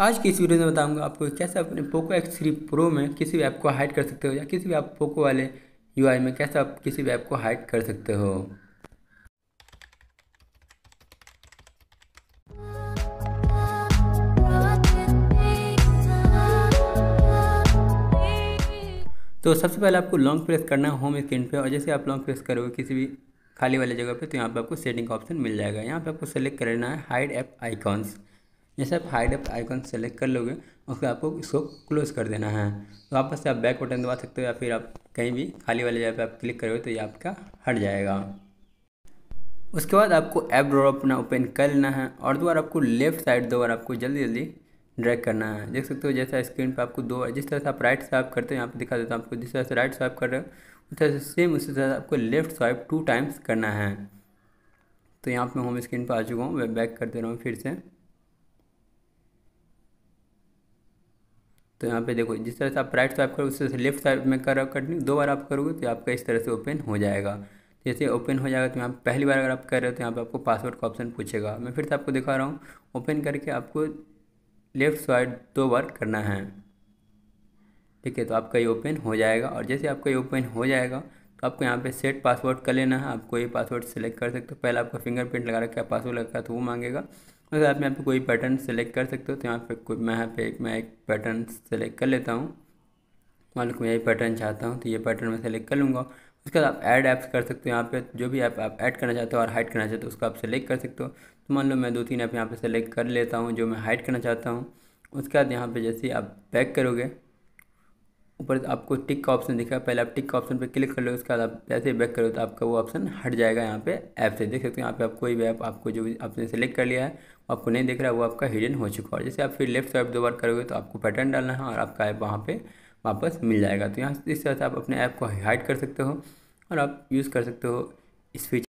आज की इस वीडियो में बताऊंगा आपको कैसे अपने पोको एक्स थ्री प्रो में किसी भी ऐप को हाइड कर सकते हो या किसी भी आप पोको वाले यू में कैसे आप किसी भी ऐप को हाइड कर सकते हो तो सबसे पहले आपको लॉन्ग प्रेस करना है होम स्क्रीन पे और जैसे आप लॉन्ग प्रेस करोगे किसी भी खाली वाले जगह पे तो यहाँ पे आपको सेटिंग का ऑप्शन मिल जाएगा यहाँ पे आपको सेलेक्ट करना है हाइड ऐप आइकॉन्स जैसे आप हाइड अप आइकन सेलेक्ट कर लोगे उसके आपको इसको क्लोज कर देना है तो वापस से आप बैक बटन दबा सकते हो या फिर आप कहीं भी खाली वाले जगह पर आप क्लिक करोगे तो ये आपका हट जाएगा उसके बाद आपको ऐप ड्रॉ अपना ओपन कर लेना है और दो बार आपको लेफ्ट साइड दो बार आपको जल्दी जल्दी ड्रैग करना है देख सकते हो जैसा स्क्रीन पर आपको दो जिस तरह से आप राइट स्वाइप करते हैं यहाँ पर दिखा देता हूँ आपको जिस तरह से राइट स्वाइप कर रहे हो उस तरह से सेम उसी तरह से आपको लेफ्ट स्वाइप टू टाइम्स करना है तो यहाँ पर होम स्क्रीन पर आ चुका हूँ मैं बैक कर दे रहा हूँ फिर से तो यहाँ पे देखो जिस तरह से आप राइट स्वाइप करोगे से लेफ्ट साइड में कर कटिंग दो बार आप करोगे तो आपका इस तरह से ओपन हो जाएगा तो जैसे ओपन हो जाएगा तो यहाँ पहली बार अगर आप कर रहे हो तो यहाँ पे आपको पासवर्ड का ऑप्शन पूछेगा मैं फिर से आपको दिखा रहा हूँ ओपन करके आपको लेफ़्ट साइड दो बार करना है ठीक है तो आपका ये ओपन हो जाएगा और जैसे आपका ये ओपन हो जाएगा तो आपको यहाँ पे सेट पासवर्ड कर लेना है आपको ये पासवर्ड सेलेक्ट कर सकते हो पहले आपका फिंगरप्रिंट लगा रखा है पासवर्ड लगा रखा है तो वो मांगेगा उसके आप यहाँ पे कोई पैटर्न सेलेक्ट कर सकते हो तो यहाँ पे कोई मैं यहाँ पे मैं एक पैटर्न सेलेक्ट कर लेता हूँ मान लो मैं ये पैटर्न चाहता हूँ तो ये पैटर्न मैं सेलेक्ट कर लूँगा उसके बाद आप ऐड ऐप्स कर सकते हो यहाँ पे जो भी ऐप आप ऐड करना चाहते हो और हाइड करना चाहते हो तो उसको आप सेलेक्ट कर सकते हो तो मान लो मैं दो तीन ऐप यहाँ पर सेलेक्ट कर लेता हूँ जो मैं हाइड करना चाहता हूँ उसके बाद यहाँ पर जैसे आप बैक करोगे ऊपर आपको टिक का ऑप्शन दिखा पहले आप टिक का ऑप्शन पर क्लिक कर लो उसके बाद आप जैसे बैक करो तो आपका वो ऑप्शन हट जाएगा यहाँ पे ऐप से देख सकते हो यहाँ पे आप कोई भी ऐप आपको जो आपने सेलेक्ट कर लिया है आपको नहीं दिख रहा है वो आपका हिडन हो चुका है जैसे आप फिर लेफ्ट साइड दो बार करोगे तो आपको पैटर्न डालना है और आपका ऐप वहाँ पर वापस मिल जाएगा तो यहाँ इस तरह से आप अपने ऐप को हाइड कर सकते हो और आप यूज़ कर सकते हो इस फीचर